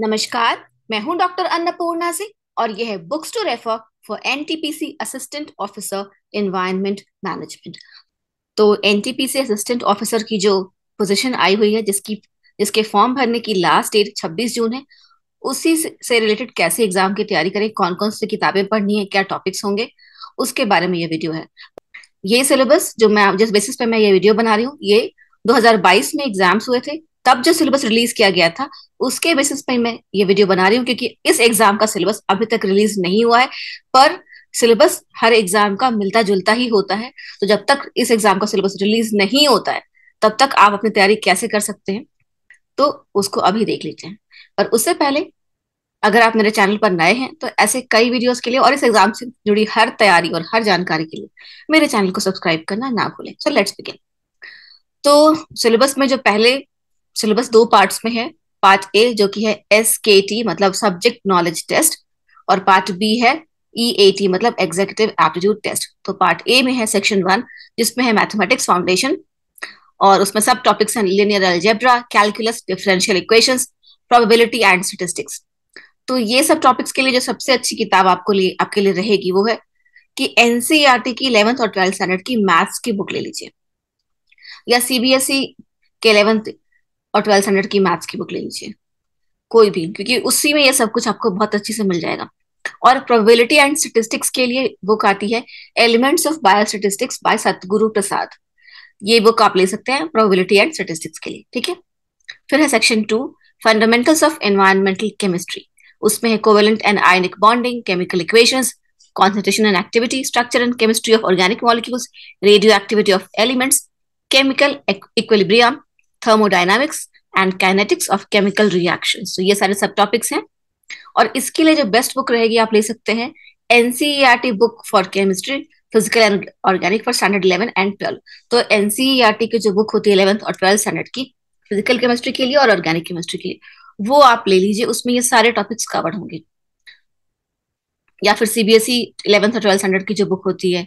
नमस्कार मैं हूं डॉक्टर अन्नपूर्णा सिंह और यह है books to refer for NTPC assistant officer environment management तो एनटीपीसी असिस्टेंट ऑफिसर की जो पोजीशन आई हुई है जिसकी जिसके फॉर्म भरने की लास्ट डेट 26 जून है उसी से रिलेटेड कैसे एग्जाम की तैयारी करें कौन कौन सी किताबें पढ़नी है क्या टॉपिक्स होंगे उसके बारे में ये वीडियो है ये सिलेबस जो मैं जिस बेसिस पे मैं ये वीडियो बना रही हूँ ये 2022 में एग्जाम्स हुए थे तब जो सिलेबस रिलीज किया गया था उसके बेसिस पे मैं ये वीडियो बना रही हूँ क्योंकि इस एग्जाम का सिलेबस अभी तक रिलीज नहीं हुआ है पर सिलेबस हर एग्जाम का मिलता जुलता ही होता है तो जब तक इस एग्जाम का सिलेबस रिलीज नहीं होता है तब तक आप अपनी तैयारी कैसे कर सकते हैं तो उसको अभी देख लीजिए पर उससे पहले अगर आप मेरे चैनल पर नए हैं तो ऐसे कई वीडियोस के लिए और इस एग्जाम से जुड़ी हर तैयारी और हर जानकारी के लिए मेरे चैनल को सब्सक्राइब करना ना भूलें सो लेट्स बिगिन तो सिलेबस में जो पहले सिलेबस दो पार्ट्स में है पार्ट ए जो कि है एस के टी मतलब सब्जेक्ट नॉलेज टेस्ट और पार्ट बी है ई ए टी मतलब एग्जीक्यूटिव एप्टीट्यूड टेस्ट तो पार्ट ए में है सेक्शन वन जिसमें है मैथमेटिक्स फाउंडेशन और उसमें सब टॉपिक्स हैं linear algebra calculus differential equation probability and statistics तो ये सब टॉपिक्स के लिए जो सबसे अच्छी किताब आपको लिए आपके लिए रहेगी वो है कि एनसीईआरटी e की इलेवंथ और ट्वेल्थ स्टैंडर्ड की मैथ्स की बुक ले लीजिए या सीबीएसई e के इलेवंथ और ट्वेल्थ स्टैंडर्ड की मैथ्स की बुक ले लीजिए कोई भी क्योंकि उसी में ये सब कुछ आपको बहुत अच्छे से मिल जाएगा और प्रोबेबिलिटी एंड स्टेटिस्टिक्स के लिए बुक आती है elements of bio statistics by Satguru Prasad ये बुक आप ले सकते हैं प्रोबेबिलिटी एंड स्टेटिस्टिक्स के लिए ठीक है फिर है section two fundamentals of environmental chemistry उसमें है covalent and ionic bonding chemical equations and activity structure and chemistry of organic molecules radioactivity of elements chemical equilibrium, thermodynamics and kinetics of chemical reaction तो ये सारे सब topics हैं और इसके लिए जो बेस्ट बुक रहेगी आप ले सकते हैं NCERT book for chemistry physical and organic for standard eleven and twelve तो एनसीईआरटी e की जो बुक होती है इलेवंथ और ट्वेल्थ स्टैंडर्ड की फिजिकल केमिस्ट्री के लिए और ऑर्गेनिक केमिस्ट्री के लिए वो आप ले लीजिए उसमें ये सारे टॉपिक्स कवर होंगे या फिर सीबीएसई इलेवेंथ और ट्वेल्थ स्टैंडर्ड की जो बुक होती है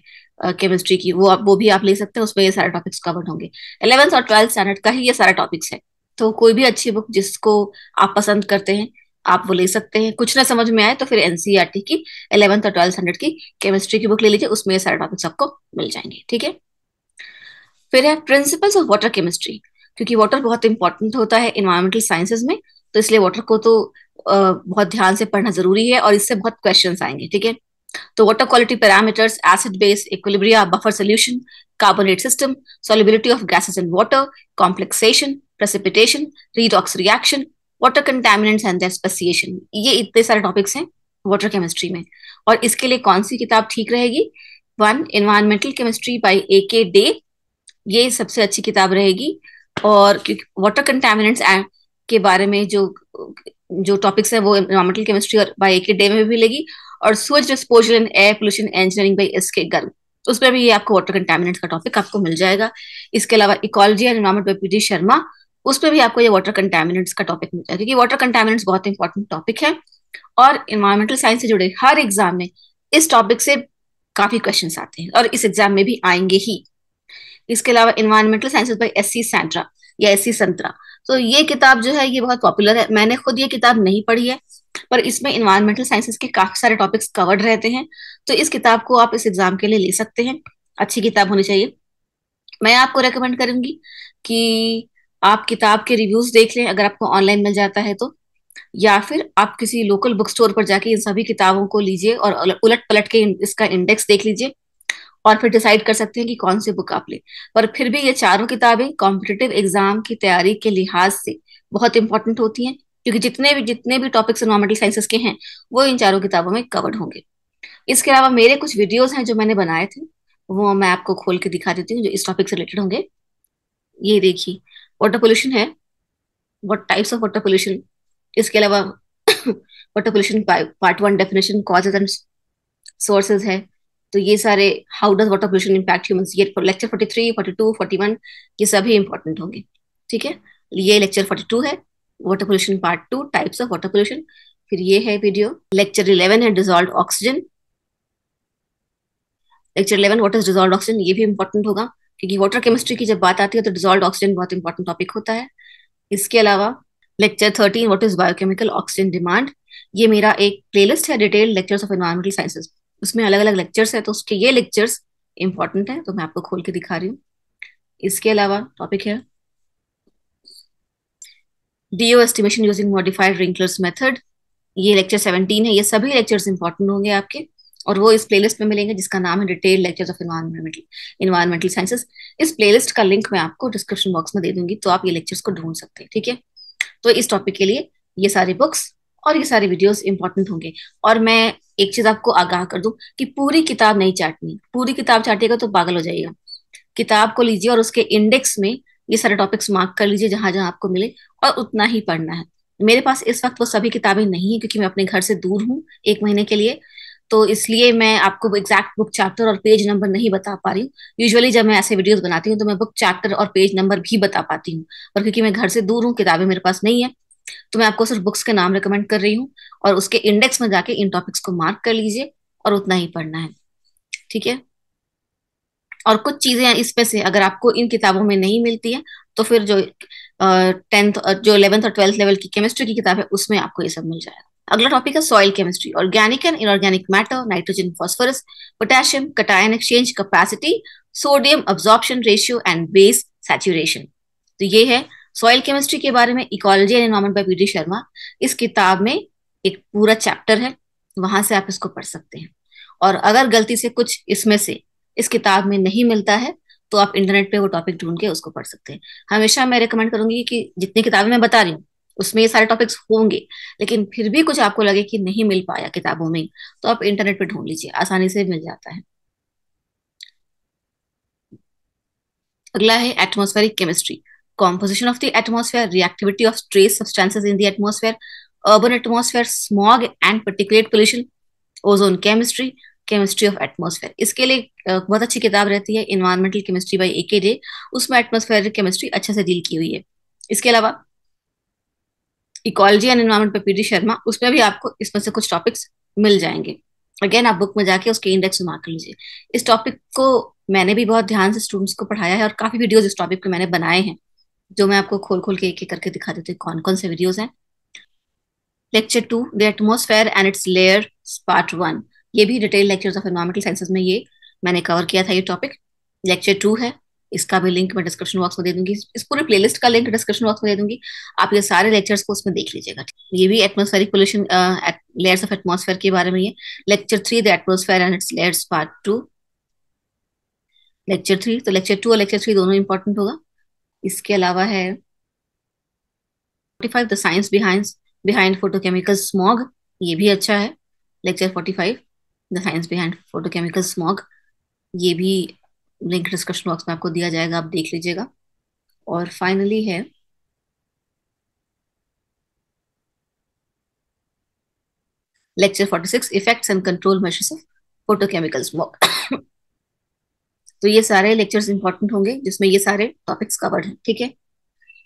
केमिस्ट्री uh, की वो आप वो भी आप ले सकते हैं उसमें ये सारे टॉपिक्स कवर्ड होंगे इलेवेंथ और ट्वेल्थ स्टैंडर्ड का ही ये सारे टॉपिक्स है तो कोई भी अच्छी बुक जिसको आप पसंद करते हैं आप वो ले सकते हैं कुछ ना समझ में आए तो फिर एनसीईआरटी e की इलेवंथ और ट्वेल्थ स्टैंडर्ड की केमिस्ट्री की बुक ले लीजिए उसमें ये सारे टॉपिक्स आपको मिल जाएंगे ठीक है फिर है प्रिंसिपल्स ऑफ वाटर केमिस्ट्री क्योंकि वाटर बहुत इंपॉर्टेंट होता है इन्वायरमेंटल साइंसेज में तो इसलिए वाटर को तो बहुत ध्यान से पढ़ना जरूरी है और इससे बहुत क्वेश्चन आएंगे ठीक है तो water quality parameters acid base equilibria buffer solution carbonate system solubility of gases in water complexation precipitation redox reaction water contaminants and speciation ये इतने सारे टॉपिक्स हैं वाटर केमिस्ट्री में और इसके लिए कौन सी किताब ठीक रहेगी one environmental chemistry by A K De ये सबसे अच्छी किताब रहेगी और वाटर कंटेमिनेंट्स एंड के बारे में जो जो टॉपिक्स है वो इन्वायरमेंटल केमिस्ट्री और बाई ए के डे में भी मिलेगी और सूरज disposal and air pollution engineering by S K Garg उसमें भी ये आपको वाटर कंटेमिनेट का टॉपिक आपको मिल जाएगा इसके अलावा ecology and environment by P Sharma उसमें भी आपको ये वाटर कंटेमिनेट्स का टॉपिक मिल जाएगा क्योंकि वाटर कंटेमिनेट्स बहुत इंपॉर्टेंट टॉपिक है और इन्वायरमेंटल साइंस से जुड़े हर एग्जाम में इस टॉपिक से काफी क्वेश्चन आते हैं और इस एग्जाम में भी आएंगे ही इसके अलावा environmental sciences by S C Santra या ऐसी संतरा तो ये किताब जो है ये बहुत पॉपुलर है मैंने खुद ये किताब नहीं पढ़ी है पर इसमें इन्वायरमेंटल साइंसेस के काफी सारे टॉपिक्स कवर्ड रहते हैं तो इस किताब को आप इस एग्जाम के लिए ले सकते हैं अच्छी किताब होनी चाहिए मैं आपको रेकमेंड करूंगी कि आप किताब के रिव्यूज देख लें अगर आपको ऑनलाइन मिल जाता है तो या फिर आप किसी लोकल बुक स्टोर पर जाके इन सभी किताबों को लीजिए और उलट पलट के इसका इंडेक्स देख लीजिए और फिर डिसाइड कर सकते हैं कि कौन सी बुक आप लें पर फिर भी ये चारों किताबें कॉम्पिटेटिव एग्जाम की तैयारी के लिहाज से बहुत इंपॉर्टेंट होती हैं क्योंकि जितने भी जितने भी टॉपिक्स इन्वायरमेंटल साइंसेस के हैं वो इन चारों किताबों में कवर्ड होंगे इसके अलावा मेरे कुछ वीडियोज हैं जो मैंने बनाए थे वो मैं आपको खोल के दिखा देती हूँ जो इस टॉपिक से रिलेटेड होंगे ये देखिए वाटर पोल्यूशन है what types of water pollution इसके अलावा water pollution part one definition causes and sources है तो ये सारे how does water pollution impact human ये lecture forty three forty two forty one ये सभी इंपॉर्टेंट होंगे ठीक है ये लेक्चर फोर्टी टू है water pollution part two types of water pollution फिर ये है वीडियो लेक्चर इलेवन है dissolved oxygen lecture eleven what is dissolved oxygen ये भी इंपॉर्टेंट होगा क्योंकि वाटर केमिस्ट्री की जब बात आती है तो डिजॉल्व ऑक्सीजन बहुत इंपॉर्टेंट टॉपिक होता है इसके अलावा lecture thirteen what is biochemical oxygen demand ये मेरा एक प्लेलिस्ट है detail lectures of environmental sciences उसमें अलग अलग लेक्चर्स है तो उसके ये लेक्चर्स इंपॉर्टेंट है तो मैं आपको खोल के दिखा रही हूँ इसके अलावा टॉपिक है DO estimation using modified Winkler's method ये लेक्चर 17 है ये सभी लेक्चर्स इंपॉर्टेंट होंगे आपके और वो इस प्लेलिस्ट में मिलेंगे जिसका नाम है detail lectures of environmental environmental sciences इस प्लेलिस्ट का लिंक मैं आपको डिस्क्रिप्शन बॉक्स में दे दूंगी तो आप ये लेक्चर्स को ढूंढ सकते हैं ठीक है तो इस टॉपिक के लिए ये सारी बुक्स और ये सारे वीडियोस इंपॉर्टेंट होंगे और मैं एक चीज आपको आगाह कर दूं कि पूरी किताब नहीं चाटनी पूरी किताब चाटिएगा तो पागल हो जाएगा किताब को लीजिए और उसके इंडेक्स में ये सारे टॉपिक्स मार्क कर लीजिए जहां जहां आपको मिले और उतना ही पढ़ना है मेरे पास इस वक्त वो सभी किताबें नहीं है क्योंकि मैं अपने घर से दूर हूँ एक महीने के लिए तो इसलिए मैं आपको एग्जैक्ट बुक चैप्टर और पेज नंबर नहीं बता पा रही हूँ यूजुअली जब मैं ऐसे वीडियोस बनाती हूँ तो मैं बुक चैप्टर और पेज नंबर भी बता पाती हूँ और क्योंकि मैं घर से दूर हूँ किताबें मेरे पास नहीं है तो मैं आपको सिर्फ बुक्स के नाम रिकमेंड कर रही हूँ और उसके इंडेक्स में जाके इन टॉपिक्स को मार्क कर लीजिए और उतना ही पढ़ना है ठीक है और कुछ चीजें इसमें से अगर आपको इन किताबों में नहीं मिलती है तो फिर जो टेंथ जो इलेवेंथ और ट्वेल्थ लेवल की केमिस्ट्री की किताब है उसमें आपको ये सब मिल जाएगा अगला टॉपिक है soil chemistry organic and inorganic matter nitrogen phosphorus potassium cation exchange capacity sodium absorption ratio and base saturation तो ये है सॉइल केमिस्ट्री के बारे में ecology and environment by P D Sharma इस किताब में एक पूरा चैप्टर है वहां से आप इसको पढ़ सकते हैं और अगर गलती से कुछ इसमें से इस किताब में नहीं मिलता है तो आप इंटरनेट पे वो टॉपिक ढूंढ के उसको पढ़ सकते हैं हमेशा मैं रिकमेंड करूंगी कि जितनी किताबें मैं बता रही हूँ उसमें ये सारे टॉपिक्स होंगे लेकिन फिर भी कुछ आपको लगे कि नहीं मिल पाया किताबों में तो आप इंटरनेट पे ढूंढ लीजिए आसानी से मिल जाता है अगला है atmospheric chemistry composition of the atmosphere reactivity of trace substances in the atmosphere urban atmosphere, smog and particulate pollution, ozone chemistry, chemistry of atmosphere इसके लिए बहुत अच्छी किताब रहती है environmental chemistry by A K day उसमें एटमोसफेयर केमिस्ट्री अच्छे से डील की हुई है इसके अलावा इकोलॉजी एंड एनवायरमेंट पर पीडी शर्मा उसमें भी आपको इसमें से कुछ टॉपिक्स मिल जाएंगे अगेन आप बुक में जाके उसके इंडेक्स मार्क कर लीजिए इस टॉपिक को मैंने भी बहुत ध्यान से स्टूडेंट्स को पढ़ाया है और काफी वीडियोज इस टॉपिक पे मैंने बनाए हैं जो मैं आपको खोल खोल के एक एक करके दिखा देती हूँ कौन कौन से वीडियोज हैं lecture two the atmosphere and its layer part one ये भी detail lecture of environmental sciences में ये मैंने कवर किया था ये टॉपिक लेक्चर टू है इसका भी लिंक मैं डिस्क्रिप्शन बॉक्स में दे दूंगी इस पूरे प्लेलिस्ट का लिंक डिस्क्रिप्शन बॉक्स में दे दूंगी आप ये सारे लेक्चर्स को उसमें देख लीजिएगा ये भी atmospheric pollution layers of atmosphere के बारे में ये lecture three the atmosphere and its layers part two lecture three तो लेक्चर टू और लेक्चर थ्री दोनों इंपॉर्टेंट होगा इसके अलावा है science behind behind photochemical smog ये भी अच्छा है lecture five the science behind photochemical smog ये भी लिंक डिस्कशन बॉक्स में आपको दिया जाएगा आप देख लीजिएगा और फाइनली है lecture forty six effects and control measures of photochemical smog तो ये सारे लेक्चर्स इंपॉर्टेंट होंगे जिसमें ये सारे टॉपिक्स कवर्ड हैं ठीक है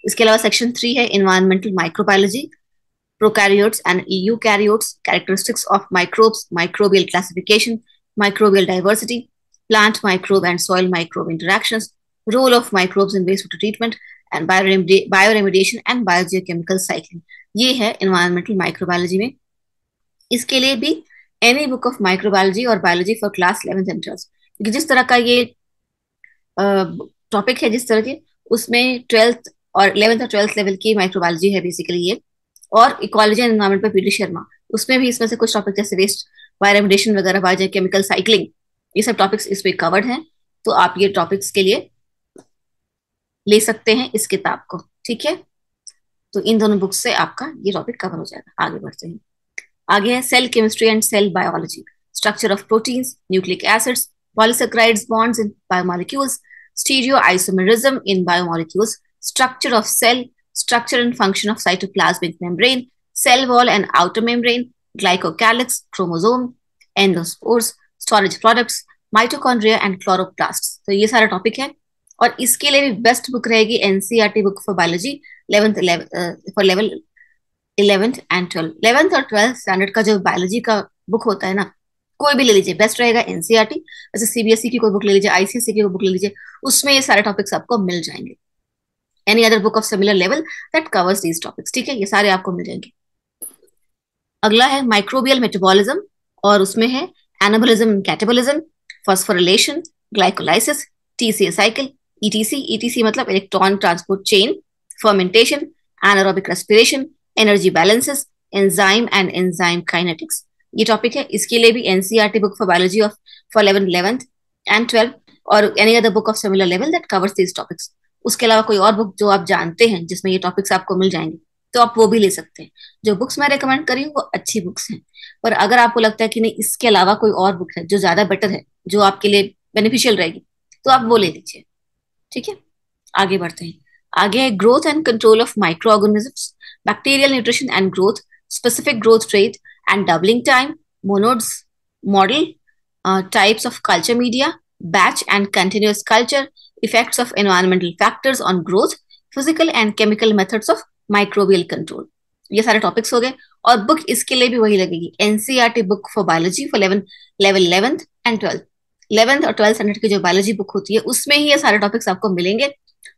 इसके अलावा सेक्शन थ्री है environmental microbiology prokaryotes and eukaryotes, characteristics of microbes, microbial classification, microbial diversity, plant microbe and soil microbe interactions, role of microbes in wastewater treatment, and bioremediation bio and biogeochemical cycling. ये है environmental microbiology में इसके लिए भी any book of microbiology और biology for class eleventh and twelfth क्योंकि जिस तरह का ये टॉपिक है जिस तरह के उसमें ट्वेल्थ और इलेवेंथ और ट्वेल्थ लेवल की माइक्रोबायोलॉजी है बेसिकली ये और इकोलॉजी एंड एनवायरमेंट पर पीडी शर्मा उसमें भी इसमें से कुछ टॉपिक जैसे वेस्ट वायरमिडेशन वगैरह बायो केमिकल साइकिलिंग ये सब टॉपिक्स इसमें कवर्ड हैं तो आप ये टॉपिक्स के लिए ले सकते हैं इस किताब को ठीक है तो इन दोनों बुक्स से आपका ये टॉपिक कवर हो जाएगा आगे बढ़ते हैं आगे है cell chemistry and cell biology structure of proteins nucleic acids polysaccharides bonds in biomolecules stereo stereoisomerism in biomolecules structure of cell structure and function of cytoplasmic membrane, cell wall and outer membrane, glycocalyx, chromosome, endospores, storage products, mitochondria and chloroplast तो ये सारा topic है और इसके लिए best book रहेगी NCERT book for biology eleventh for level eleventh and twelfth eleventh और twelfth standard का जो बायोलॉजी का बुक होता है ना कोई भी ले लीजिए बेस्ट रहेगा एनसीईआरटी e वैसे सीबीएसई e की कोई बुक ले लीजिए आईसीएसई e की कोई बुक ले लीजिए उसमें ये सारे टॉपिक्स आपको मिल जाएंगे any other book of similar level that covers these topics ठीक है ये सारे आपको मिल जाएंगे अगला है माइक्रोबियल मेटाबॉलिज्म और उसमें है anabolism catabolism phosphorylation glycolysis TCA cycle ETC ETC मतलब electron transport chain fermentation anaerobic respiration energy balances enzyme and enzyme kinetics ये टॉपिक है इसके लिए भी NCERT book for biology of for eleven eleventh and twelfth और any other book of similar level that covers these topics उसके अलावा कोई और बुक जो आप जानते हैं जिसमें ये टॉपिक्स आपको मिल जाएंगे तो आप वो भी ले सकते हैं जो बुक्स मैं रिकमेंड करी हूँ वो अच्छी बुक्स हैं पर अगर आपको लगता है कि नहीं इसके अलावा कोई और बुक है जो ज्यादा बेटर है जो आपके लिए बेनिफिशियल रहेगी तो आप वो ले लीजिए ठीक है आगे बढ़ते हैं आगे है growth and control of microorganism bacterial nutrition and growth specific growth rate and doubling time Monod's model types of culture media batch and continuous culture effects of environmental factors on growth physical and chemical methods of microbial control ये सारे topics हो गए और book इसके लिए भी वही लगेगी NCERT book for biology for eleven level eleventh and twelfth eleventh और ट्वेल्थ स्टैंडर्ड की जो बायोलॉजी बुक होती है उसमें ही ये सारे टॉपिक्स आपको मिलेंगे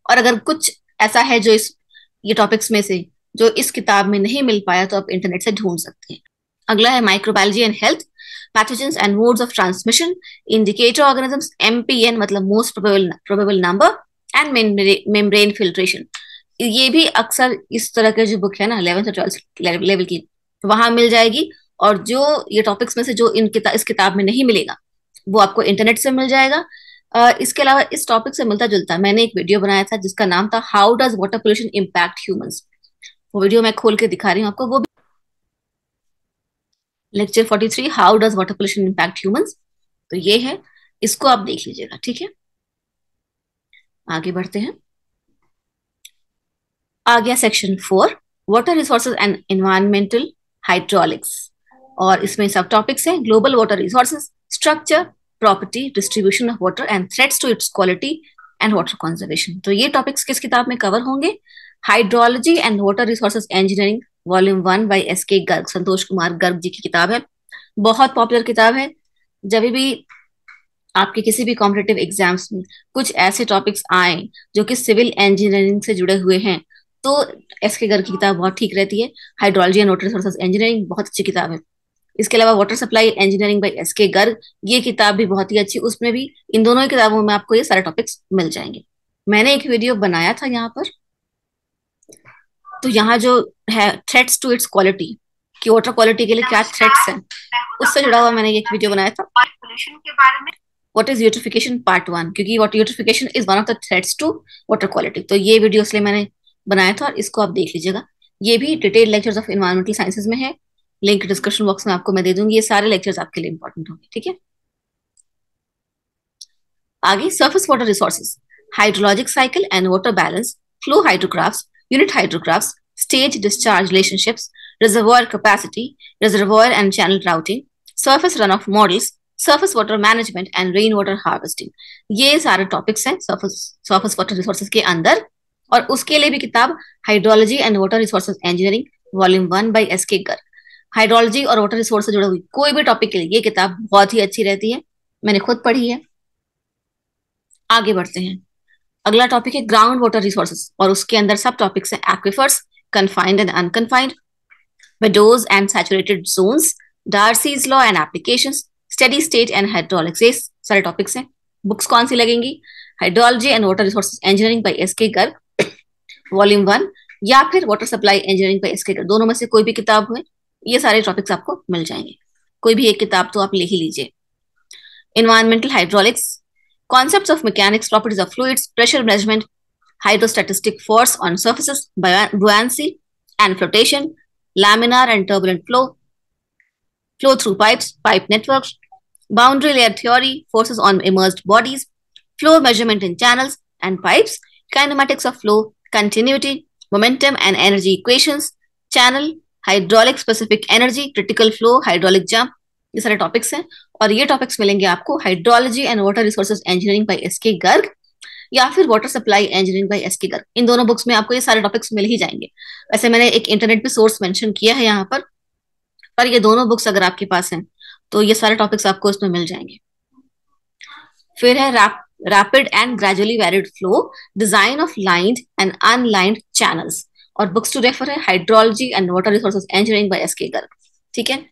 और अगर कुछ ऐसा है जो इस ये टॉपिक्स में से जो इस किताब में नहीं मिल पाया तो आप इंटरनेट से ढूंढ सकते हैं अगला है microbiology and health pathogens and modes of transmission, indicator organisms, MPN मतलब most probable probable number and membrane, membrane filtration. ये भी अक्सर इस तरह के जो बुक है ना इलेवन से ट्वेल्थ लेवल की तो वहां मिल जाएगी और जो ये टॉपिक्स में से जो इन किता, इस किताब में नहीं मिलेगा वो आपको इंटरनेट से मिल जाएगा इसके अलावा इस टॉपिक से मिलता जुलता मैंने एक वीडियो बनाया था जिसका नाम था how does water pollution impact humans वो वीडियो मैं खोल के दिखा रही हूँ आपको वो lecture 43 how does water pollution impact humans तो ये है इसको आप देख लीजिएगा ठीक है आगे बढ़ते हैं आ गया section four water resources and environmental hydraulics और इसमें सब टॉपिक्स हैं global water resources structure property distribution of water and threats to its quality and water conservation तो ये टॉपिक्स किस किताब में कवर होंगे hydrology and water resources engineering volume one by S K Garg संतोष कुमार गर्ग जी की किताब है बहुत पॉपुलर किताब है जब भी आपके किसी भी कॉम्पिटेटिव एग्जाम्स में कुछ ऐसे टॉपिक्स आए जो कि सिविल इंजीनियरिंग से जुड़े हुए हैं तो एस के गर्ग की किताब बहुत ठीक रहती है hydrology and water resources engineering बहुत अच्छी किताब है इसके अलावा water supply engineering by S K Garg ये किताब भी बहुत ही अच्छी उसमें भी इन दोनों ही किताबों में आपको ये सारे टॉपिक्स मिल जाएंगे मैंने एक वीडियो बनाया था यहाँ पर तो यहाँ जो है थ्रेट्स टू इट्स क्वालिटी कि वाटर क्वालिटी के लिए क्या थ्रेट्स हैं उससे जुड़ा हुआ मैंने एक वीडियो बनाया था what is eutrophication part one क्योंकि water eutrophication is one of the threats to water quality तो ये वीडियो इसलिए मैंने बनाया था और इसको आप देख लीजिएगा ये भी detail lectures of environmental sciences में है लिंक डिस्क्रिप्शन बॉक्स में आपको मैं दे दूंगी ये सारे लेक्चर्स आपके लिए इंपॉर्टेंट होंगे ठीक है आगे surface water resources hydrologic cycle and water balance flow hydrographs unit hydrographs, stage discharge relationships, reservoir capacity, reservoir and channel routing, surface runoff models, surface water management and rainwater harvesting. ये सारे topics हैं surface surface water resources के अंदर और उसके लिए भी किताब hydrology and water resources engineering volume one by S K Garg hydrology और वाटर रिसोर्स से जुड़े हुई कोई भी टॉपिक के लिए ये किताब बहुत ही अच्छी रहती है मैंने खुद पढ़ी है आगे बढ़ते हैं अगला टॉपिक है ग्राउंड वाटर रिसोर्सेज और उसके अंदर सब टॉपिक्स हैं aquifers confined and unconfined vadose and saturated zone Darcy's law and application steady state and hydraulic सारे टॉपिक्स हैं बुक्स कौन सी लगेंगी hydrology and water resources engineering by S K Garg volume one या फिर water supply engineering by S K Garg दोनों में से कोई भी किताब में ये सारे टॉपिक्स आपको मिल जाएंगे कोई भी एक किताब तो आप ले ही लीजिए environmental hydraulics Concepts of mechanics, properties of fluids, pressure measurement, hydrostatic force on surfaces, buoyancy and flotation, laminar and turbulent flow, flow through pipes, pipe networks, boundary layer theory, forces on immersed bodies, flow measurement in channels and pipes, kinematics of flow, continuity, momentum and energy equations, channel, hydraulic specific energy, critical flow, hydraulic jump, are the topics. हैं और ये topics मिलेंगे आपको hydrology and water resources engineering by S K Garg या फिर water supply engineering by S K Garg इन दोनों books में आपको ये सारे टॉपिक्स मिल ही जाएंगे वैसे मैंने एक इंटरनेट पे सोर्स मेंशन किया है यहाँ पर पर ये दोनों बुक्स अगर आपके पास हैं तो ये सारे टॉपिक्स आपको इसमें मिल जाएंगे फिर है rapid and gradually varied flow design of lined and unlined channels और बुक्स टू रेफर है hydrology and water resources engineering by S K Garg ठीक है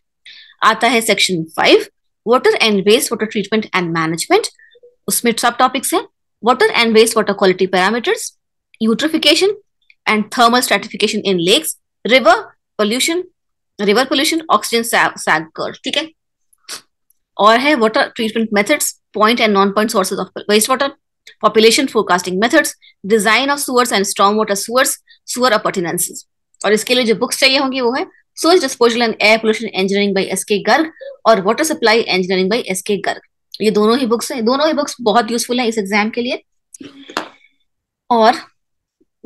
आता है section five water and waste water treatment and management उसमें सब topics हैं water and waste water quality parameters eutrophication and thermal stratification in lakes river pollution river pollution oxygen sag ठीक है और है water treatment methods point and non point sources of waste water population forecasting methods design of sewers and storm water sewers sewer appurtenances और इसके लिए जो books चाहिए होंगी वो है sewage disposal and air pollution engineering by S K Garg और water supply engineering by S K Garg ये दोनों ही बुक्स हैं दोनों ही बुक्स बहुत यूजफुल हैं इस एग्जाम के लिए और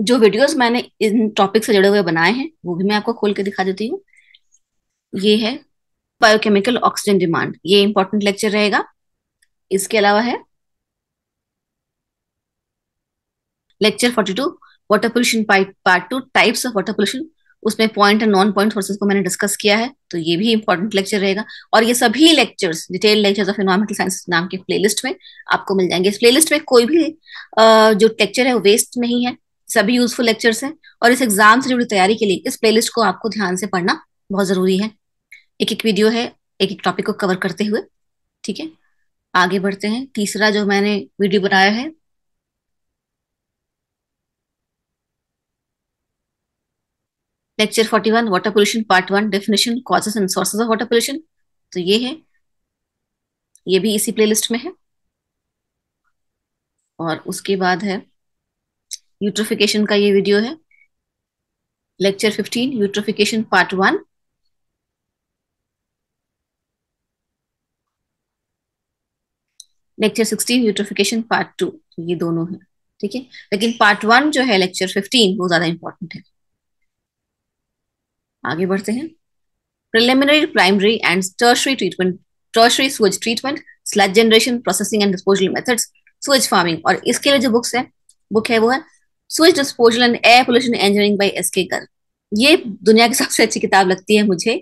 जो वीडियोस मैंने इन टॉपिक से जुड़े हुए बनाए हैं वो भी मैं आपको खोल के दिखा देती हूँ ये है बायोकेमिकल ऑक्सीजन डिमांड ये इंपॉर्टेंट लेक्चर रहेगा इसके अलावा है lecture forty two water pollution part two types of water pollution उसमें point and non point sources को मैंने डिस्कस किया है तो ये भी इंपॉर्टेंट लेक्चर रहेगा और ये सभी lectures detail lectures of environmental science नाम के प्लेलिस्ट में आपको मिल जाएंगे इस प्लेलिस्ट में कोई भी जो लेक्चर है वो वेस्ट नहीं है सभी यूजफुल लेक्चर्स हैं और इस एग्जाम से जुड़ी तैयारी के लिए इस प्ले को आपको ध्यान से पढ़ना बहुत जरूरी है एक एक वीडियो है एक एक टॉपिक को कवर करते हुए ठीक है आगे बढ़ते हैं तीसरा जो मैंने वीडियो बनाया है lecture 41 water pollution part one definition causes and sources of water pollution तो ये है ये भी इसी प्लेलिस्ट में है और उसके बाद है यूट्रोफिकेशन का ये वीडियो है lecture 15 eutrophication part one lecture 16 eutrophication part two ये दोनों है ठीक है लेकिन पार्ट वन जो है लेक्चर 15 वो ज्यादा इंपॉर्टेंट है आगे बढ़ते हैं preliminary primary and tertiary treatment tertiary sewage treatment sludge generation processing and disposal method sewage farming और इसके लिए जो बुक्स है बुक है वो है sewage disposal and air pollution engineering by S K कर ये दुनिया की सबसे अच्छी किताब लगती है मुझे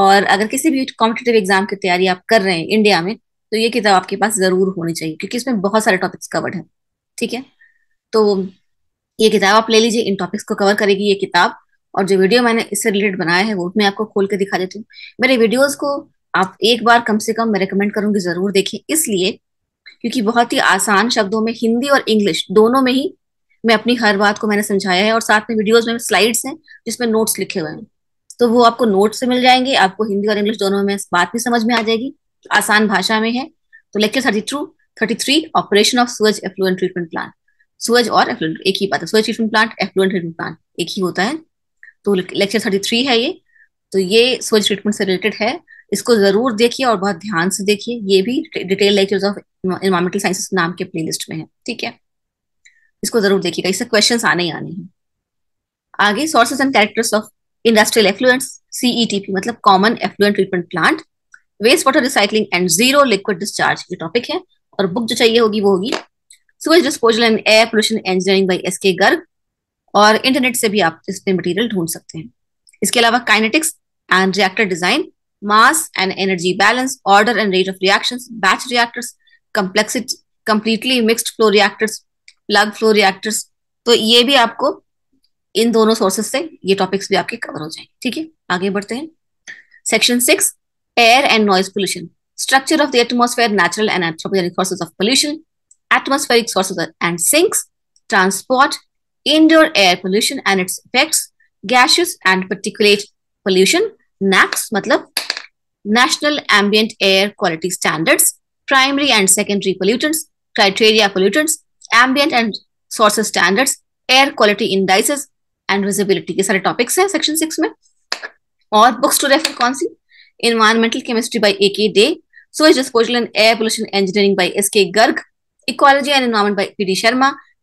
और अगर किसी भी कॉम्पिटेटिव एग्जाम की तैयारी आप कर रहे हैं इंडिया में तो ये किताब आपके पास जरूर होनी चाहिए क्योंकि इसमें बहुत सारे टॉपिक्स कवर्ड हैं ठीक है तो ये किताब आप ले लीजिए इन टॉपिक्स को कवर करेगी ये किताब और जो वीडियो मैंने इससे रिलेटेड बनाया है वो मैं आपको खोल के दिखा देती हूँ मेरे वीडियोज को आप एक बार कम से कम मैं रिकमेंड करूंगी जरूर देखें इसलिए क्योंकि बहुत ही आसान शब्दों में हिंदी और इंग्लिश दोनों में ही मैं अपनी हर बात को मैंने समझाया है और साथ में वीडियोज में स्लाइड्स हैं जिसमें नोट्स लिखे हुए हैं तो वो आपको नोट्स से मिल जाएंगे आपको हिंदी और इंग्लिश दोनों में बात भी समझ में आ जाएगी आसान भाषा में है तो lecture thirty two thirty three operation of sewage effluent treatment plant sewage और एफ्लुएंट एक ही बात है sewage treatment plant effluent treatment plant एक ही होता है तो लेक्चर थर्टी थ्री है ये तो ये सोच ट्रीटमेंट से रिलेटेड है इसको जरूर देखिए और बहुत ध्यान से देखिए ये भी detail lectures of environmental sciences नाम के प्लेलिस्ट में है ठीक है इसको जरूर देखिएगा इससे क्वेश्चंस आने ही आने हैं आगे sources and characters of industrial effluents CETP मतलब common effluent treatment plant waste water recycling and zero liquid discharge ये टॉपिक है और बुक जो चाहिए होगी वो होगी sewage disposal and air pollution engineering by S K Garg और इंटरनेट से भी आप इसमें मटेरियल ढूंढ सकते हैं इसके अलावा kinetics and reactor design mass and energy balance order and rate of reaction batch reactors complexity completely mixed flow reactors plug flow reactors तो ये भी आपको इन दोनों सोर्सेस से ये टॉपिक्स भी आपके कवर हो जाएंगे ठीक है आगे बढ़ते हैं section six air and noise pollution structure of the atmosphere natural and anthropogenic sources of pollution atmospheric sources and sinks transport indoor air pollution and its effects, gaseous and particulate pollution, NACS, matlab, National Ambient Air Quality Standards, primary and secondary pollutants, criteria pollutants, ambient and sources standards, air quality indices, and visibility. ये सारे topics हैं section six में और books to refer कौन सी environmental chemistry by A K De sewage disposal and air pollution engineering by S K Garg ecology and environment by P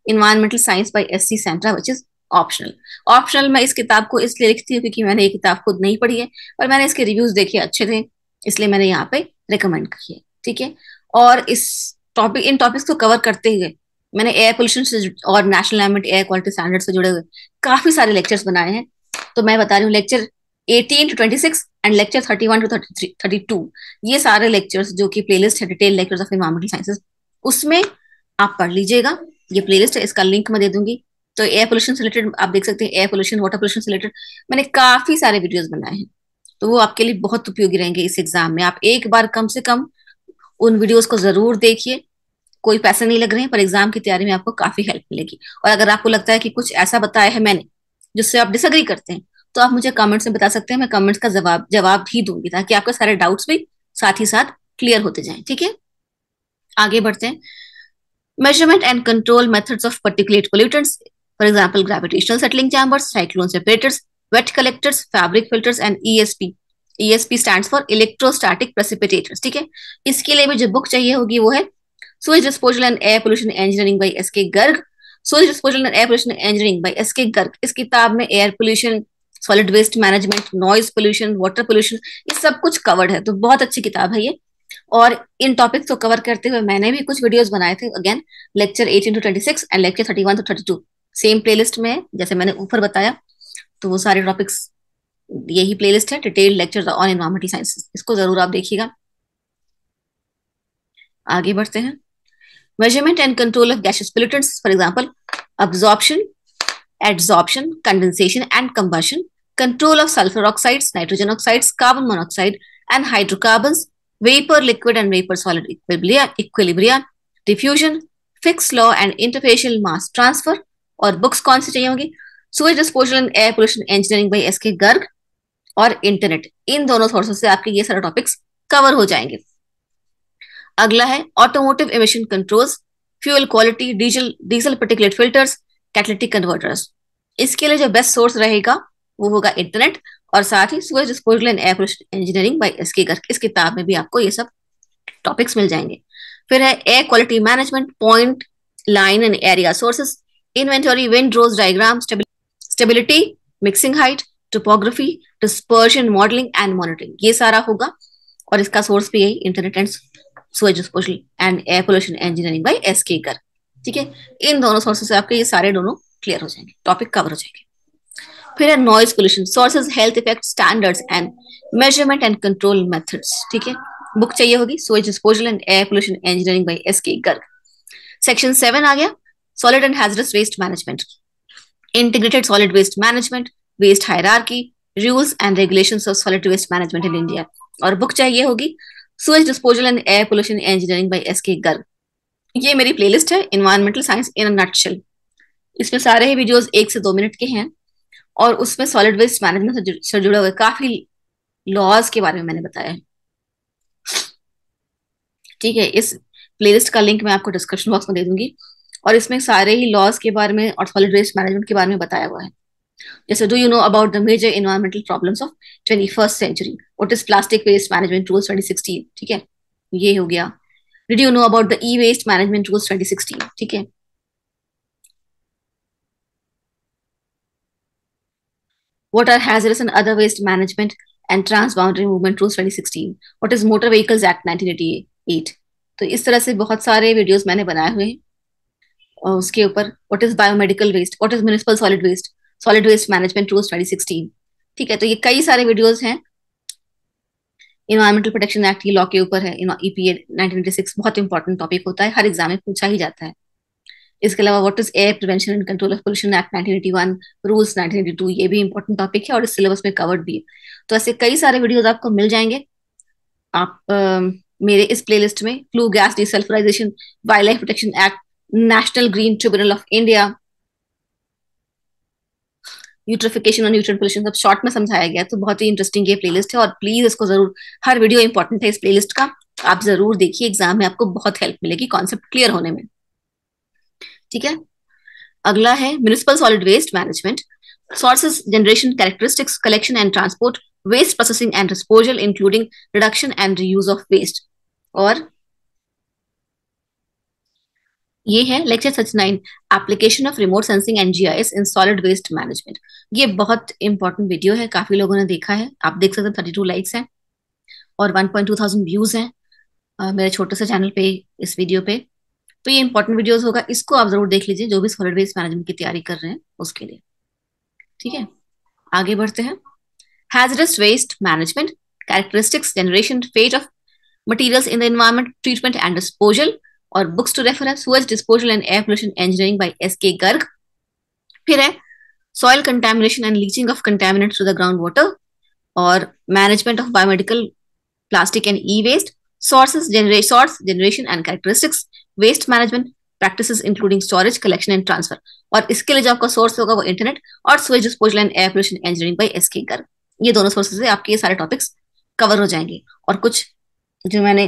environmental science by S C Santra which is optional optional मैं इस किताब को इसलिए लिखती हूँ क्योंकि मैंने ये किताब खुद नहीं पढ़ी है पर मैंने इसके रिव्यूज देखे अच्छे थे इसलिए मैंने यहाँ पे रिकमेंड की है ठीक है और इस टॉपिक इन टॉपिक्स को कवर करते हुए मैंने एयर पोल्यूशन से और national environment air quality standard से जुड़े हुए काफी सारे लेक्चर्स बनाए हैं तो मैं बता रही हूँ lecture eighteen to six and lecture one to thirty two ये सारे लेक्चर्स जो कि प्लेलिस्ट है detail lectures of environmental sciences उसमें आप पढ़ लीजिएगा ये प्लेलिस्ट है इसका लिंक मैं दे दूंगी तो एयर पोल्यूशन से रिलेटेड आप देख सकते हैं एयर पोल्यूशन वाटर पोल्यूशन से रिलेटेड मैंने काफी सारे वीडियोस बनाए हैं तो वो आपके लिए बहुत उपयोगी रहेंगे इस एग्जाम में आप एक बार कम से कम उन वीडियोस को जरूर देखिए कोई पैसे नहीं लग रहे हैं पर एग्जाम की तैयारी में आपको काफी हेल्प मिलेगी और अगर आपको लगता है कि कुछ ऐसा बताया है मैंने जिससे आप डिसअग्री करते हैं तो आप मुझे कमेंट्स में बता सकते हैं मैं कमेंट्स का जवाब जवाब भी दूंगी ताकि आपके सारे डाउट्स भी साथ ही साथ क्लियर होते जाए ठीक है आगे बढ़ते हैं measurement and control methods of particulate pollutants, for example, gravitational settling chambers, cyclone separators, wet collectors, fabric filters, and ESP. ESP stands for electrostatic precipitators. ठीक है इसके लिए भी जो बुक चाहिए होगी वो है Sewage Disposal and Air Pollution Engineering by S.K. Garg. Sewage Disposal and Air Pollution Engineering by S.K. Garg. इस किताब में air pollution solid waste management noise pollution water pollution ये सब कुछ कवर्ड है तो बहुत अच्छी किताब है ये और इन टॉपिक्स को कवर करते हुए मैंने भी कुछ वीडियोस बनाए थे again lecture eighteen to twenty six and lecture thirty one to thirty two same play में जैसे मैंने ऊपर बताया तो वो सारे टॉपिक्स यही प्ले लिस्ट है detailed lecture on environmental science इसको जरूर आप देखिएगा आगे बढ़ते हैं measurement and control of gases pollutant for example absorption adsorption condensation and combustion control of sulphur oxides nitrogen oxides carbon monoxide and hydrocarbons vapor, liquid, and vapor solid equilibrium, diffusion, fixed law, and interfacial mass transfer. और books कौन सी चाहिए होंगी सूरज disposal and air pollution engineering by S K Garg और internet in दोनों sources से आपके ये सारे टॉपिक्स कवर हो जाएंगे अगला है automotive emission controls fuel quality diesel diesel particulate filters catalytic converters इसके लिए जो बेस्ट सोर्स रहेगा वो होगा इंटरनेट और साथ ही सूरज disposal and air pollution engineering by S K Garg इस किताब में भी आपको ये सब टॉपिक्स मिल जाएंगे फिर है air quality management point line and area sources inventory wind rose diagram stability mixing height topography dispersion modelling and monitoring ये सारा होगा और इसका सोर्स भी यही इंटरनेट एंड सूरज disposal and air pollution engineering by S K Garg ठीक है इन दोनों सोर्सेस से आपके ये सारे दोनों क्लियर हो जाएंगे टॉपिक कवर हो जाएंगे फिर है noise pollution sources health effect standards and measurement and control methods ठीक है बुक चाहिए होगी sewage disposal and air pollution engineering by S K Garg section seven आ गया solid and hazardous waste management integrated solid waste management waste hierarchy rules and regulation of solid waste management in India और book चाहिए होगी sewage disposal and air pollution engineering by S K Garg ये मेरी playlist है environmental science इन nutshell इसमें सारे ही videos एक से दो मिनट के हैं और उसमें सॉलिड वेस्ट मैनेजमेंट से जुड़े हुए काफी लॉज के बारे में मैंने बताया ठीक है इस प्लेलिस्ट का लिंक मैं आपको डिस्क्रिप्शन बॉक्स में दे दूंगी और इसमें सारे ही लॉज के बारे में और सॉलिड वेस्ट मैनेजमेंट के बारे में बताया हुआ है जैसे do you know about the major environmental problem of twenty first century what is plastic waste management rules twenty sixteen ठीक है ये हो गया did you know about the e waste management rules twenty sixteen ठीक है What are hazardous and other waste management and transboundary movement rules 2016? What is Motor Vehicles Act 1988? तो इस तरह से बहुत सारे वीडियोस मैंने बनाए हुए हैं और उसके ऊपर what is biomedical waste what is municipal solid waste solid waste management rules 2016 ठीक है तो ये कई सारे वीडियोस हैं इन्वायरमेंटल प्रोटेक्शन एक्ट की लॉ के ऊपर है ईपीए 1986 e बहुत इंपॉर्टेंट टॉपिक होता है हर एग्जाम में पूछा ही जाता है इसके अलावा what is air prevention and control of pollution act 1981 rules 1982 ये भी इंपॉर्टेंट टॉपिक है और इस सिलेबस में कवर्ड भी है तो ऐसे कई सारे वीडियोज आपको मिल जाएंगे आप आ, मेरे इस प्लेलिस्ट में flue gas desulphurisation wildlife protection act national green tribunal of India eutrophication और न्यूट्रन पोल्यूशन सब शॉर्ट में समझाया गया तो बहुत ही इंटरेस्टिंग ये प्लेलिस्ट है और प्लीज इसको जरूर हर वीडियो इंपॉर्टेंट है इस प्लेलिस्ट का आप जरूर देखिए एग्जाम में आपको बहुत हेल्प मिलेगी कॉन्सेप्ट क्लियर होने में ठीक है अगला है municipal solid waste management sources generation characteristics collection and transport waste processing and disposal including reduction and reuse of waste और ये है lecture such nine application of remote sensing and GIS in solid waste management ये बहुत important video है काफी लोगों ने देखा है आप देख सकते हैं थर्टी टू लाइक्स हैं और one point two thousand views हैं मेरे छोटे से चैनल पे इस वीडियो पे तो ये इंपॉर्टेंट वीडियोस होगा इसको आप जरूर देख लीजिए जो भी सॉलिड वेस्ट मैनेजमेंट की तैयारी कर रहे हैं उसके लिए ठीक है आगे बढ़ते हैं hazardous waste management characteristics generation fate of materials in the environment treatment and disposal और बुक्स टू रेफर है engineering by S K Garg फिर है soil contamination and leaching of contaminant to the ground water और management of biomedical plastic and e waste sources sources source generation and characteristics waste management practice including storage collection and transfer और इसके लिए जो आपका source होगा वो internet और sewage disposal and air pollution engineering by S कर ये दोनों सोर्सेज से आपके ये सारे टॉपिक्स कवर हो जाएंगे और कुछ जो मैंने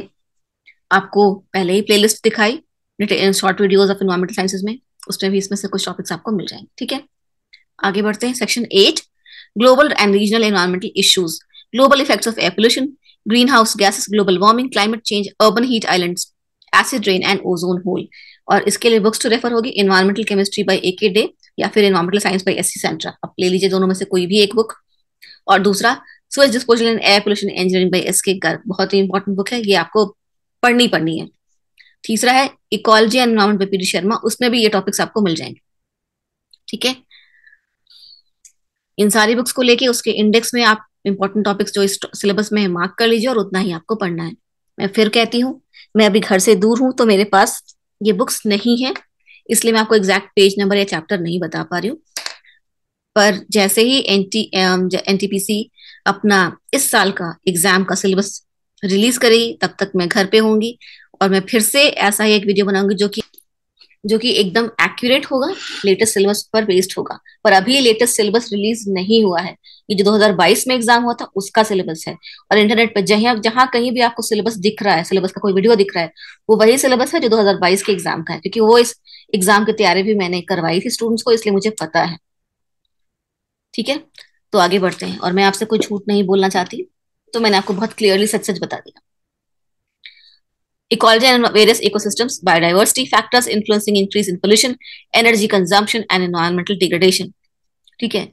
आपको पहले ही प्ले लिस्ट दिखाई short videos of environmental sciences में उसमें भी इसमें से कुछ टॉपिक्स आपको मिल जाएंगे ठीक है आगे बढ़ते हैं section eight global and regional environmental issues global effects of air pollution greenhouse gases global warming climate change urban heat islands acid rain and ozone hole और इसके लिए बुक्स टू रेफर होगी environmental chemistry by A K De या फिर environmental science by S C Santra आप ले लीजिए दोनों में से कोई भी एक बुक और दूसरा sewage disposal and air pollution engineering by S K Garg बहुत ही इंपॉर्टेंट बुक है ये आपको पढ़नी पढ़नी है तीसरा है ecology and environment by P Sharma उसमें भी ये टॉपिक्स आपको मिल जाएंगे ठीक है इन सारी बुक्स को लेके उसके इंडेक्स में आप इंपॉर्टेंट टॉपिक्स जो इस सिलेबस में है मार्क कर लीजिए और उतना ही आपको पढ़ना है मैं फिर कहती हूँ मैं अभी घर से दूर हूँ तो मेरे पास ये बुक्स नहीं है इसलिए मैं आपको एग्जैक्ट पेज नंबर या चैप्टर नहीं बता पा रही हूँ पर जैसे ही N T N T P C अपना इस साल का एग्जाम का सिलेबस रिलीज करेगी तब तक मैं घर पे होंगी और मैं फिर से ऐसा ही एक वीडियो बनाऊंगी जो कि जो कि एकदम एक्यूरेट होगा लेटेस्ट सिलेबस पर बेस्ड होगा पर अभी लेटेस्ट सिलेबस रिलीज नहीं हुआ है ये जो 2022 में एग्जाम हुआ था उसका सिलेबस है और इंटरनेट पर जहां जहां कहीं भी आपको सिलेबस दिख रहा है सिलेबस का कोई वीडियो दिख रहा है वो वही सिलेबस है जो 2022 के एग्जाम का है क्योंकि वो इस एग्जाम की तैयारी भी मैंने करवाई थी स्टूडेंट्स को इसलिए मुझे पता है ठीक है तो आगे बढ़ते हैं और मैं आपसे कोई झूठ नहीं बोलना चाहती तो मैंने आपको बहुत क्लियरली सच सच बता दिया ecology and various ecosystems, biodiversity factors influencing increase in pollution energy consumption and environmental degradation ठीक है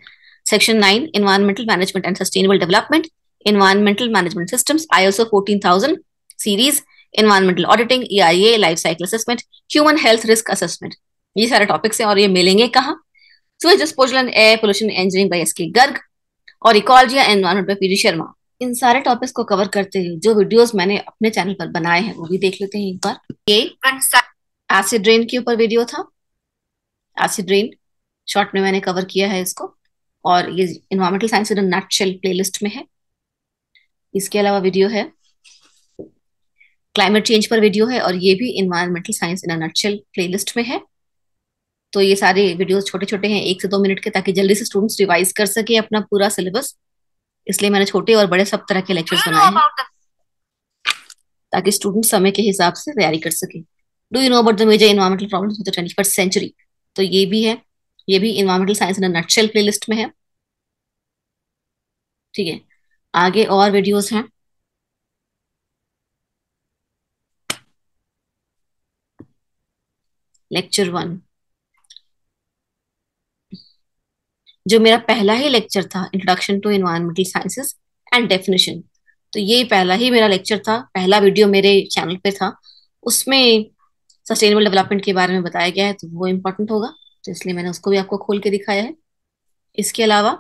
Section 9, Environmental Management and Sustainable Development, Environmental Management Systems, ISO 14000 series, Environmental Auditing, EIA, Life Cycle Assessment, Human Health Risk Assessment. ये सारे topics हैं और ये मिलेंगे कहाँ सुबह disposal and air pollution engineering by S K Garg और ecology and environment by P D Sharma इन सारे टॉपिक्स को कवर करते हुए जो वीडियोस मैंने अपने चैनल पर बनाए हैं वो भी देख लेते हैं एक बार ये एसिड रेन के ऊपर वीडियो था एसिड रेन शॉर्ट में मैंने कवर किया है इसको और ये environmental science in nutshell playlist में है इसके अलावा वीडियो है क्लाइमेट चेंज पर वीडियो है और ये भी environmental science in nutshell playlist में है तो ये सारे वीडियोस छोटे छोटे हैं एक से दो मिनट के ताकि जल्दी से स्टूडेंट्स रिवाइज कर सके अपना पूरा सिलेबस इसलिए मैंने छोटे और बड़े सब तरह के लेक्चर्स बनाए हैं ताकि स्टूडेंट समय के हिसाब से तैयारी कर सके do you know about the major environmental problems of the twenty first century तो ये भी है ये भी environmental science in nutshell playlist में है ठीक है आगे और वीडियोस हैं लेक्चर वन जो मेरा पहला ही लेक्चर था introduction to environmental sciences and definition तो ये पहला ही मेरा लेक्चर था पहला वीडियो मेरे चैनल पे था उसमें सस्टेनेबल डेवलपमेंट के बारे में बताया गया है तो वो इम्पोर्टेंट होगा तो इसलिए मैंने उसको भी आपको खोल के दिखाया है इसके अलावा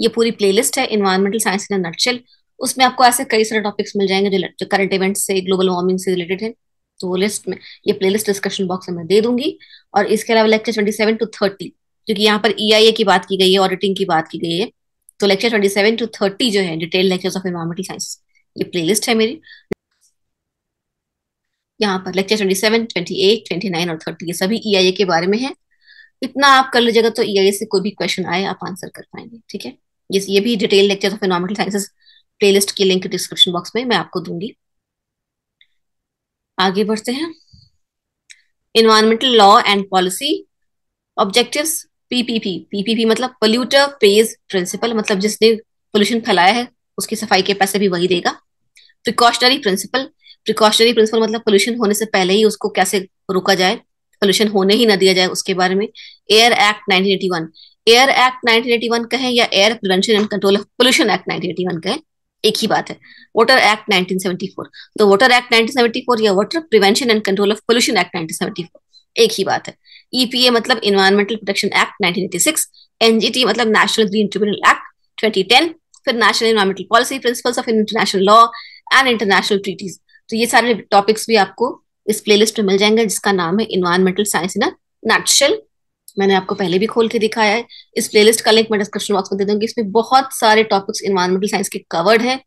ये पूरी प्लेलिस्ट है इन्वायरमेंटल साइंस इन नटशेल उसमें आपको ऐसे कई सारे टॉपिक्स मिल जाएंगे जो, जो करंट इवेंट से ग्लोबल वार्मिंग से रिलेटेड है तो वो लिस्ट में ये प्लेलिस्ट डिस्कशन बॉक्स में दे दूंगी और इसके अलावा lecture twenty seven to thirty क्योंकि यहाँ पर ई e की बात की गई है ऑडिटिंग की बात की गई है तो lecture twenty seven to thirty जो है detail lectures of environmental science ये प्लेलिस्ट है मेरी यहाँ पर lecture twenty seven twenty eight twenty nine और थर्टी ये सभी ई e के बारे में है इतना आप कर लीजिएगा तो ई e से कोई भी क्वेश्चन आए आप आंसर कर पाएंगे ठीक है ये ये भी detail lecture of economical sciences list की लिंक डिस्क्रिप्शन बॉक्स में मैं आपको दूंगी आगे बढ़ते हैं environmental law and policy objective PPP PPP मतलब पोल्यूटर पेज प्रिंसिपल मतलब जिसने पोल्यूशन फैलाया है उसकी सफाई के पैसे भी वही देगा प्रिकॉशनरी प्रिंसिपल प्रिकॉशनरी प्रिंसिपल मतलब पोल्यूशन होने से पहले ही उसको कैसे रोका जाए पोल्यूशन होने ही ना दिया जाए उसके बारे में एयर एक्ट 1981 एयर एक्ट 1981 कहें या air prevention and control of pollution act 1981 कहें एक ही बात है वाटर एक्ट 1974 तो वाटर एक्ट 1974 या water prevention and control of pollution act 1974 एक ही बात है ईपीए e मतलब इन्वायरमेंटल प्रोटेक्शन एक्ट 1986 एनजीटी मतलब नेशनल ग्रीन ट्रिब्यूनल एक्ट 2010 फिर national environmental policy principles of international law and international treaties तो ये सारे टॉपिक्स भी आपको इस प्लेलिस्ट में मिल जाएंगे जिसका नाम है इन्वायरमेंटल साइंस इन नेचुरल मैंने आपको पहले भी खोल के दिखाया है इस प्लेलिस्ट का लिंक मैं डिस्क्रिप्शन बॉक्स में दे दूंगी इसमें बहुत सारे टॉपिक्स इन्वायरमेंटल साइंस के कवर्ड है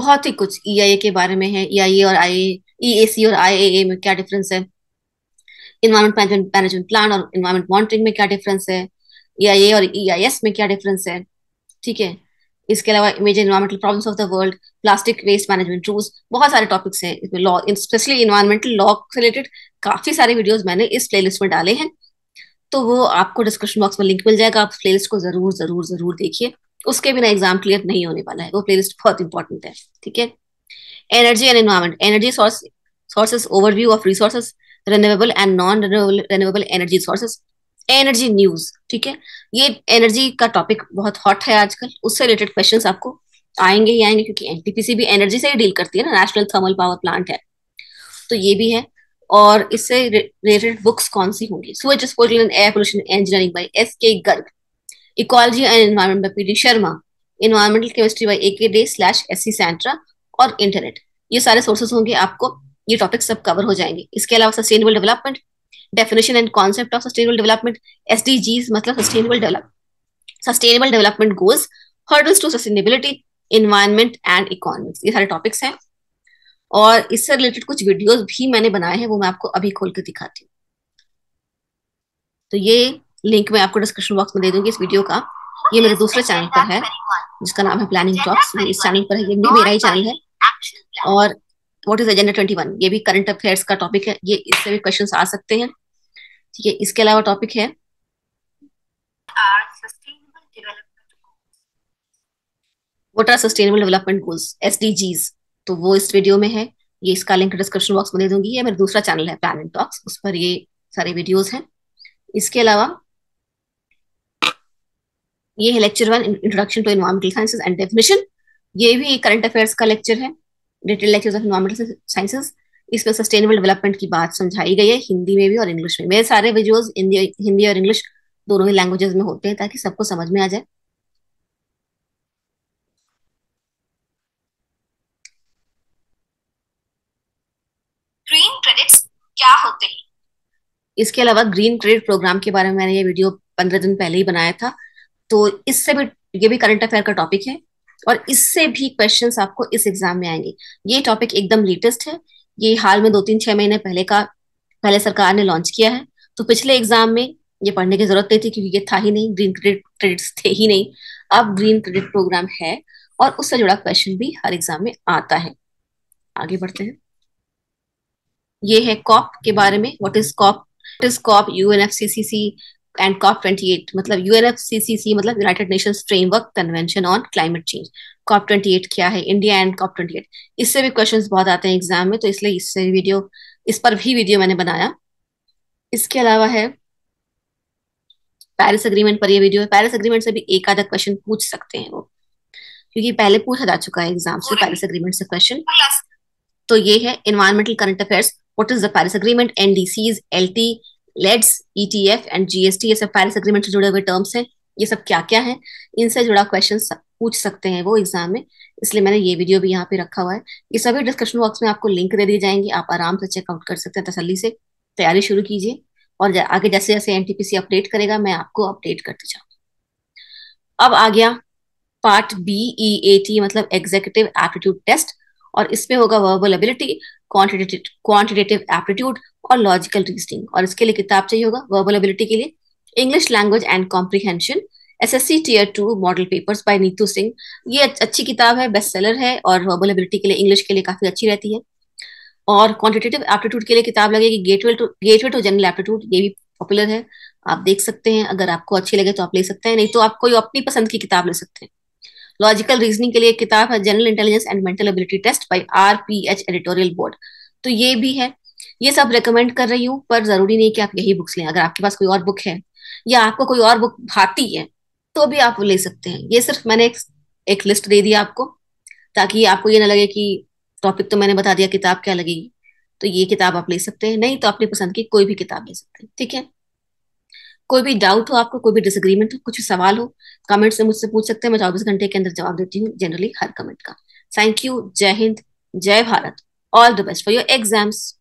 बहुत ही कुछ ई e के बारे में है ई e और आई ई e और आई में क्या डिफरेंस है इन्वायरमेंट मैनेजमेंट प्लान और इन्वायरमेंट मॉनिटरिंग में क्या डिफरेंस है ई और ई में क्या डिफरेंस है ठीक है इसके अलावा image environmental problems of the world plastic waste management rules बहुत सारे टॉपिक्स हैं इसमें लॉ स्पेशली इन्वायरमेंटल लॉ से रिलेटेड काफी सारे वीडियोज मैंने इस प्ले में डाले हैं तो वो आपको डिस्क्रिप्शन बॉक्स में लिंक मिल जाएगा आप लिस्ट को जरूर जरूर जरूर देखिए उसके बिना एग्जाम क्लियर नहीं होने वाला है वो लिस्ट बहुत इंपॉर्टेंट है ठीक है energy and environment energy source sources overview of resources renewable and non renewable energy sources energy news ठीक है ये एनर्जी का टॉपिक बहुत हॉट है आजकल उससे रिलेटेड क्वेश्चंस आपको आएंगे ही आएंगे क्योंकि एनटीपीसी भी एनर्जी से ही डील करती है ना नेशनल थर्मल पावर प्लांट है तो ये भी है और इससे रिलेटेड बुक्स कौन सी होंगी sewage disposal and air pollution engineering by S K Garg ecology and environment by P D Sharma environmental chemistry by A K De slash S C Santra और इंटरनेट ये सारे सोर्सेस होंगे आपको ये टॉपिक सब कवर हो जाएंगे इसके अलावा sustainable development definition and concept of sustainable development S D Gs मतलब sustainable develop sustainable development goals hurdles to sustainability environment and economics ये सारे टॉपिक्स हैं और इससे रिलेटेड कुछ वीडियोज भी मैंने बनाए हैं वो मैं आपको अभी खोल के दिखाती हूँ तो ये लिंक मैं आपको डिस्क्रिप्शन बॉक्स में दे दूंगी इस वीडियो का ये मेरे दूसरे चैनल पर है जिसका नाम है प्लानिंग टॉक्स इस चैनल पर है ये मेरा ही चैनल है और what is agenda twenty one ये भी करंट अफेयर्स का टॉपिक है ये इससे भी क्वेश्चन आ सकते हैं ठीक है इसके अलावा टॉपिक है what are sustainable development goals S D Gs तो वो इस वीडियो में है ये इसका लिंक डिस्क्रिप्शन बॉक्स में दे दूंगी ये मेरा दूसरा चैनल है प्लान एंड टॉक्स उस पर ये सारे वीडियोज हैं इसके अलावा ये है lecture one introduction to environmental sciences and definition ये भी करंट अफेयर्स का लेक्चर है detail lectures of environmental sciences इसमें सस्टेनेबल डेवलपमेंट की बात समझाई गई है हिंदी में भी और इंग्लिश में मेरे सारे विजुअल्स हिंदी और इंग्लिश दोनों ही लैंग्वेजेस में होते हैं ताकि सबको समझ में आ जाए ग्रीन क्रेडिट्स क्या होते हैं इसके अलावा ग्रीन क्रेडिट प्रोग्राम के बारे में मैंने ये वीडियो पंद्रह दिन पहले ही बनाया था तो इससे भी ये भी करंट अफेयर का टॉपिक है और इससे भी क्वेश्चंस आपको इस एग्जाम में आएंगे ये टॉपिक एकदम लेटेस्ट है ये हाल में दो तीन छह महीने पहले का पहले सरकार ने लॉन्च किया है तो पिछले एग्जाम में ये पढ़ने की जरूरत नहीं थी क्योंकि ये था ही नहीं ग्रीन क्रेडिट क्रेडिट थे ही नहीं अब ग्रीन क्रेडिट प्रोग्राम है और उससे जुड़ा क्वेश्चन भी हर एग्जाम में आता है आगे बढ़ते हैं ये है कॉप के बारे में what is COP is COP UNFCCC and COP twenty eight मतलब यूएनएफसीसीसी मतलब United Nations framework convention on climate change COP twenty eight क्या है India and COP twenty eight इससे भी क्वेश्चन बहुत आते हैं एग्जाम में तो इसलिए इससे वीडियो इस पर भी वीडियो मैंने बनाया इसके अलावा है पेरिस अग्रीमेंट पर ये वीडियो है पेरिस अग्रीमेंट से भी एक आधा क्वेश्चन पूछ सकते हैं वो क्योंकि पहले पूछा जा चुका है एग्जाम से पेरिस अग्रीमेंट से क्वेश्चन तो ये है environmental current affairs is the the agreement NDC NDCs, LT, let's ETF and GST ये सब पैरिस एग्रीमेंट से जुड़े हुए टर्म्स हैं ये सब क्या क्या है इनसे जुड़ा क्वेश्चन पूछ सकते हैं वो एग्जाम में इसलिए मैंने ये वीडियो भी यहाँ पे रखा हुआ है ये सभी डिस्कशन बॉक्स में आपको लिंक दे दिए जाएंगे आप आराम से चेकआउट कर सकते हैं तसली से तैयारी शुरू कीजिए और आगे जैसे जैसे एनटीपीसी अपडेट करेगा मैं आपको अपडेट करते जाऊंगा अब आ गया part B E A T मतलब एग्जीक्यूटिव एप्टीट्यूड टेस्ट और इसमें होगा वर्बल एबिलिटी क्वांटिटेटिव एप्टीट्यूड और लॉजिकल रीजनिंग और इसके लिए किताब चाहिए होगा वर्बल एबिलिटी के लिए English language and comprehension S S C tier two model papers by Neetu Singh ये अच्छी किताब है बेस्ट सेलर है और वर्बल एबिलिटी के लिए इंग्लिश के लिए काफी अच्छी रहती है और क्वान्टिटेटिव एप्टीट्यूड के लिए किताब लगेगी gateway to gateway to general aptitude ये भी पॉपुलर है आप देख सकते हैं अगर आपको अच्छी लगे तो आप ले सकते हैं नहीं तो आप कोई अपनी पसंद की किताब ले सकते हैं लॉजिकल रीजनिंग के लिए किताब है general intelligence and mental ability test by R P H editorial board तो ये भी है ये सब रिकमेंड कर रही हूँ पर जरूरी नहीं कि आप यही बुक्स लें अगर आपके पास कोई और बुक है या आपको कोई और बुक भाती है तो भी आप ले सकते हैं ये सिर्फ मैंने एक, एक लिस्ट दे दी आपको ताकि आपको ये ना लगे कि टॉपिक तो मैंने बता दिया किताब क्या लगेगी तो ये किताब आप ले सकते हैं नहीं तो अपनी पसंद की कोई भी किताब ले सकते हैं ठीक है कोई भी डाउट हो आपको कोई भी डिसएग्रीमेंट हो कुछ भी सवाल हो कमेंट्स में मुझसे पूछ सकते हैं मैं चौबीस घंटे के अंदर जवाब देती हूँ जनरली हर कमेंट का थैंक यू जय हिंद जय Bharat all the best for your exams